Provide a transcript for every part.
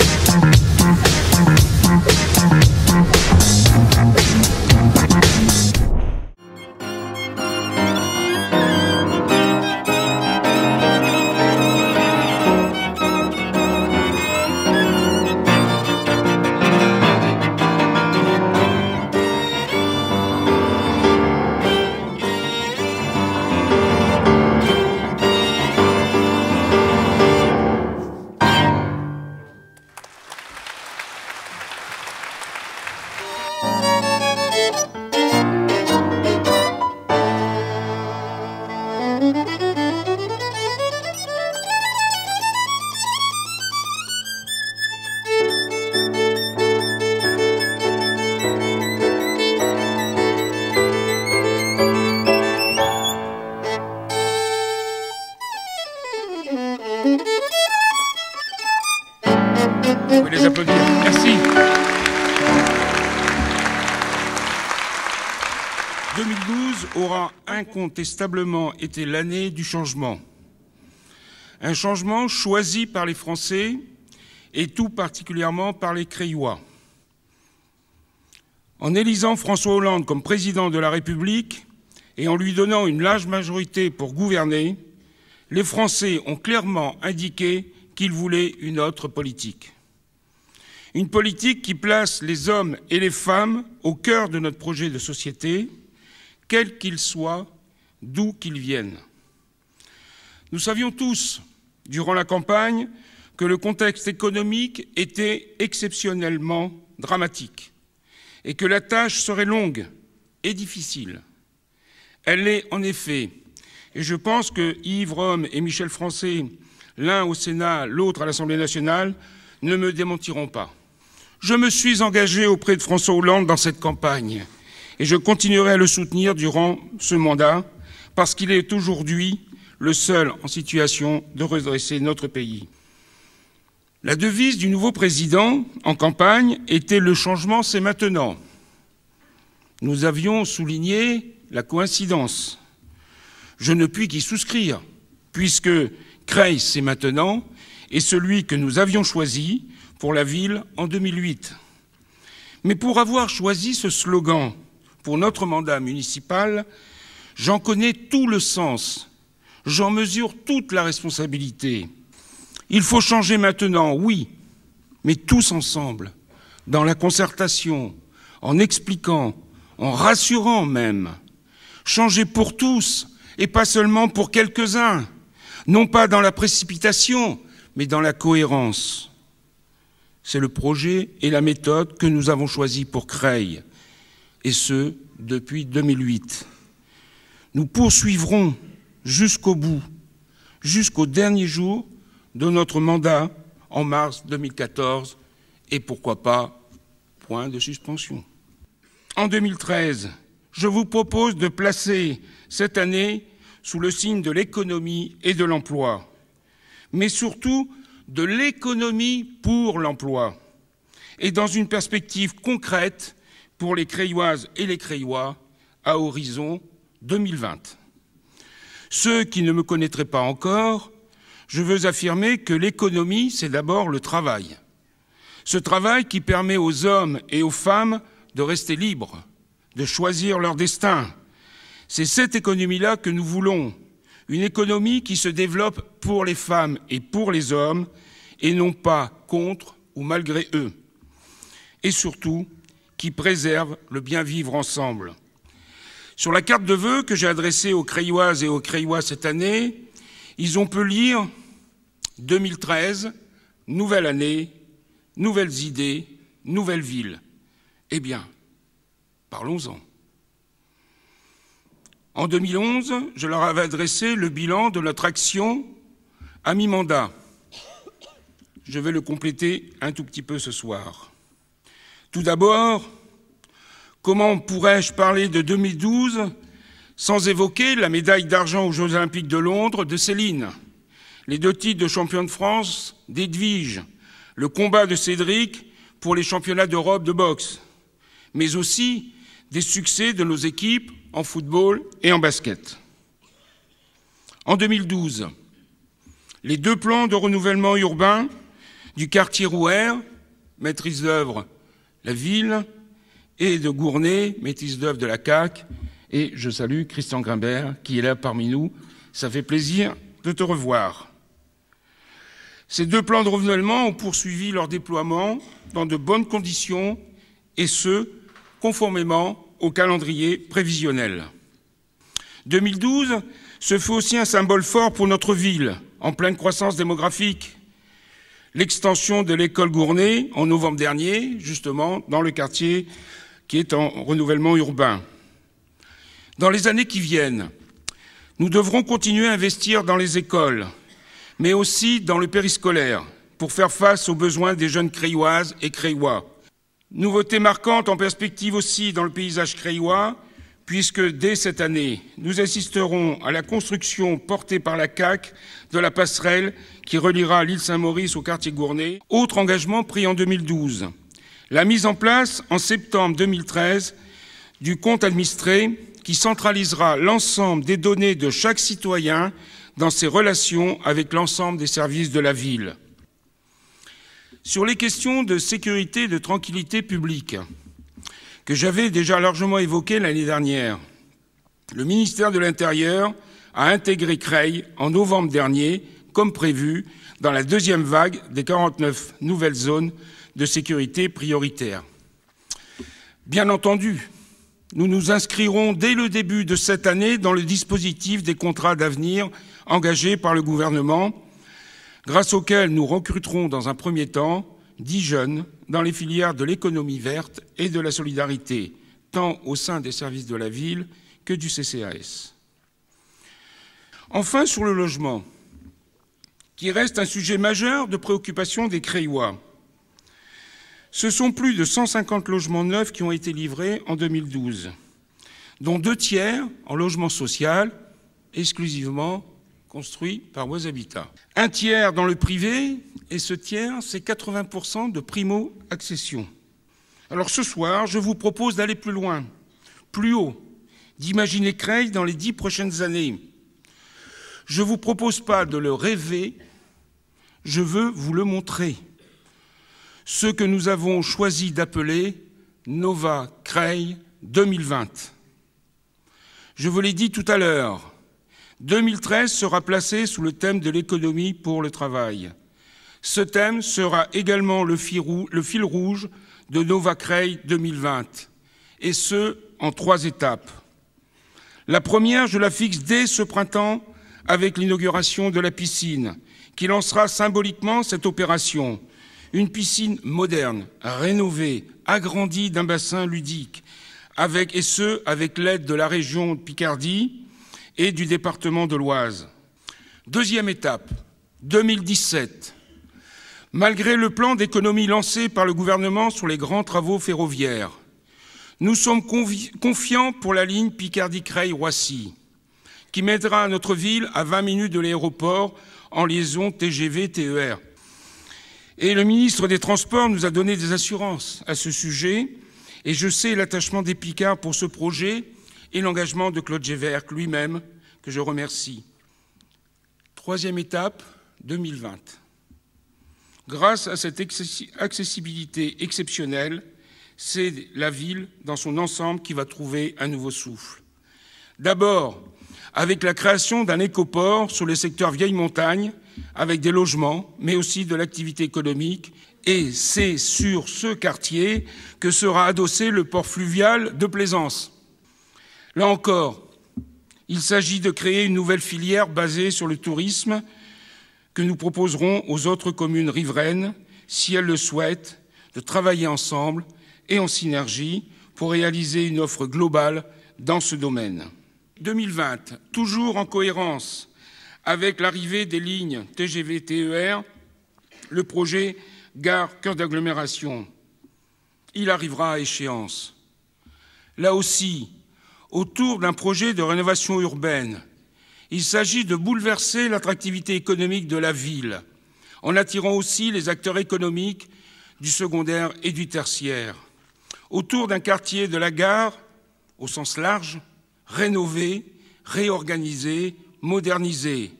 Thank you. 2012 aura incontestablement été l'année du changement. Un changement choisi par les Français et tout particulièrement par les Créois. En élisant François Hollande comme président de la République et en lui donnant une large majorité pour gouverner, les Français ont clairement indiqué qu'ils voulaient une autre politique. Une politique qui place les hommes et les femmes au cœur de notre projet de société, quels qu'ils soient, d'où qu'ils viennent. Nous savions tous, durant la campagne, que le contexte économique était exceptionnellement dramatique et que la tâche serait longue et difficile. Elle l'est en effet, et je pense que Yves Rome et Michel Français, l'un au Sénat, l'autre à l'Assemblée nationale, ne me démentiront pas. Je me suis engagé auprès de François Hollande dans cette campagne et je continuerai à le soutenir durant ce mandat parce qu'il est aujourd'hui le seul en situation de redresser notre pays. La devise du nouveau président en campagne était le changement, c'est maintenant. Nous avions souligné la coïncidence. Je ne puis qu'y souscrire, puisque Creil, c'est maintenant, est celui que nous avions choisi pour la ville en 2008. Mais pour avoir choisi ce slogan, pour notre mandat municipal, j'en connais tout le sens, j'en mesure toute la responsabilité. Il faut changer maintenant, oui, mais tous ensemble, dans la concertation, en expliquant, en rassurant même. Changer pour tous et pas seulement pour quelques-uns, non pas dans la précipitation, mais dans la cohérence. C'est le projet et la méthode que nous avons choisi pour Creil et ce, depuis 2008. Nous poursuivrons jusqu'au bout, jusqu'au dernier jour de notre mandat en mars 2014 et pourquoi pas point de suspension. En 2013, je vous propose de placer cette année sous le signe de l'économie et de l'emploi, mais surtout de l'économie pour l'emploi, et dans une perspective concrète pour les créoises et les créois, à horizon 2020. Ceux qui ne me connaîtraient pas encore, je veux affirmer que l'économie, c'est d'abord le travail. Ce travail qui permet aux hommes et aux femmes de rester libres, de choisir leur destin. C'est cette économie-là que nous voulons, une économie qui se développe pour les femmes et pour les hommes, et non pas contre ou malgré eux. Et surtout, qui préserve le bien vivre ensemble. Sur la carte de vœux que j'ai adressée aux créoises et aux Crayois cette année, ils ont pu lire 2013, nouvelle année, nouvelles idées, nouvelle ville. Eh bien, parlons-en. En 2011, je leur avais adressé le bilan de notre action à mi-mandat. Je vais le compléter un tout petit peu ce soir. Tout d'abord, comment pourrais-je parler de 2012 sans évoquer la médaille d'argent aux Jeux Olympiques de Londres de Céline, les deux titres de championne de France d'Edwige, le combat de Cédric pour les championnats d'Europe de boxe, mais aussi des succès de nos équipes en football et en basket. En 2012, les deux plans de renouvellement urbain du quartier Rouer, maîtrise d'œuvre la ville, et de Gournay, métisse d'œuvre de la CAC, Et je salue Christian Grimbert, qui est là parmi nous. Ça fait plaisir de te revoir. Ces deux plans de renouvellement ont poursuivi leur déploiement dans de bonnes conditions, et ce, conformément au calendrier prévisionnel. 2012 ce fait aussi un symbole fort pour notre ville, en pleine croissance démographique, l'extension de l'école Gournay en novembre dernier, justement, dans le quartier qui est en renouvellement urbain. Dans les années qui viennent, nous devrons continuer à investir dans les écoles, mais aussi dans le périscolaire, pour faire face aux besoins des jeunes créoises et créois. Nouveauté marquante en perspective aussi dans le paysage créois, puisque dès cette année, nous assisterons à la construction portée par la CAC de la passerelle qui reliera l'île Saint-Maurice au quartier Gournay, autre engagement pris en 2012. La mise en place en septembre 2013 du compte administré qui centralisera l'ensemble des données de chaque citoyen dans ses relations avec l'ensemble des services de la ville. Sur les questions de sécurité et de tranquillité publique, que j'avais déjà largement évoqué l'année dernière. Le ministère de l'Intérieur a intégré Creil en novembre dernier, comme prévu, dans la deuxième vague des 49 nouvelles zones de sécurité prioritaires. Bien entendu, nous nous inscrirons dès le début de cette année dans le dispositif des contrats d'avenir engagés par le gouvernement, grâce auquel nous recruterons dans un premier temps dix jeunes dans les filières de l'économie verte et de la solidarité, tant au sein des services de la ville que du CCAS. Enfin, sur le logement, qui reste un sujet majeur de préoccupation des Créois. Ce sont plus de 150 logements neufs qui ont été livrés en 2012, dont deux tiers en logement social, exclusivement construit par Oise Habitat. Un tiers dans le privé et ce tiers, c'est 80% de primo-accession. Alors ce soir, je vous propose d'aller plus loin, plus haut, d'imaginer Creil dans les dix prochaines années. Je ne vous propose pas de le rêver, je veux vous le montrer. Ce que nous avons choisi d'appeler Nova Creil 2020. Je vous l'ai dit tout à l'heure, 2013 sera placé sous le thème de l'économie pour le travail. Ce thème sera également le fil, rouge de Nova Creil 2020, et ce, en trois étapes. La première, je la fixe dès ce printemps avec l'inauguration de la piscine, qui lancera symboliquement cette opération. Une piscine moderne, rénovée, agrandie d'un bassin ludique, avec, et ce, avec l'aide de la région de Picardie et du département de l'Oise. Deuxième étape, 2017 Malgré le plan d'économie lancé par le gouvernement sur les grands travaux ferroviaires, nous sommes confiants pour la ligne Picardie-Creil-Roissy, qui mettra notre ville à 20 minutes de l'aéroport en liaison TGV-TER. Et le ministre des Transports nous a donné des assurances à ce sujet, et je sais l'attachement des Picards pour ce projet et l'engagement de Claude Géverc lui-même, que je remercie. Troisième étape, 2020. Grâce à cette accessibilité exceptionnelle, c'est la ville dans son ensemble qui va trouver un nouveau souffle. D'abord, avec la création d'un écoport sur le secteur vieille montagne, avec des logements, mais aussi de l'activité économique. Et c'est sur ce quartier que sera adossé le port fluvial de Plaisance. Là encore, il s'agit de créer une nouvelle filière basée sur le tourisme que nous proposerons aux autres communes riveraines, si elles le souhaitent, de travailler ensemble et en synergie pour réaliser une offre globale dans ce domaine. 2020, toujours en cohérence avec l'arrivée des lignes TGV-TER, le projet Gare Cœur d'agglomération, il arrivera à échéance. Là aussi, autour d'un projet de rénovation urbaine il s'agit de bouleverser l'attractivité économique de la ville, en attirant aussi les acteurs économiques du secondaire et du tertiaire. Autour d'un quartier de la gare, au sens large, rénové, réorganisé, modernisé.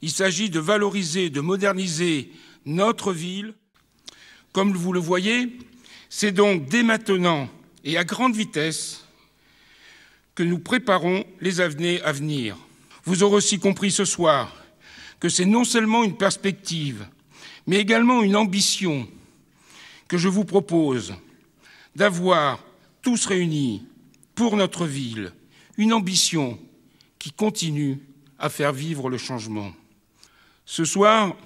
Il s'agit de valoriser, de moderniser notre ville. Comme vous le voyez, c'est donc dès maintenant et à grande vitesse que nous préparons les avenirs à venir. Vous aurez aussi compris ce soir que c'est non seulement une perspective, mais également une ambition que je vous propose d'avoir tous réunis pour notre ville, une ambition qui continue à faire vivre le changement. Ce soir,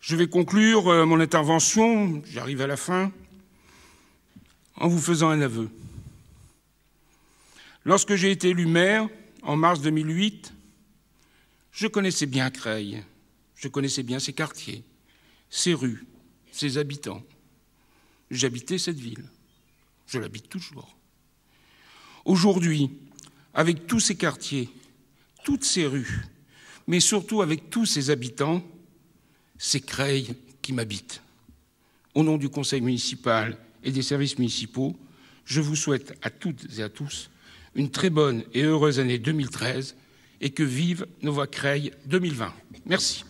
je vais conclure euh, mon intervention, j'arrive à la fin, en vous faisant un aveu. Lorsque j'ai été élu maire, en mars 2008, je connaissais bien Creil, je connaissais bien ses quartiers, ses rues, ses habitants. J'habitais cette ville. Je l'habite toujours. Aujourd'hui, avec tous ces quartiers, toutes ces rues, mais surtout avec tous ces habitants, c'est Creil qui m'habite. Au nom du conseil municipal et des services municipaux, je vous souhaite à toutes et à tous une très bonne et heureuse année 2013 et que vive Nova mille 2020. Merci.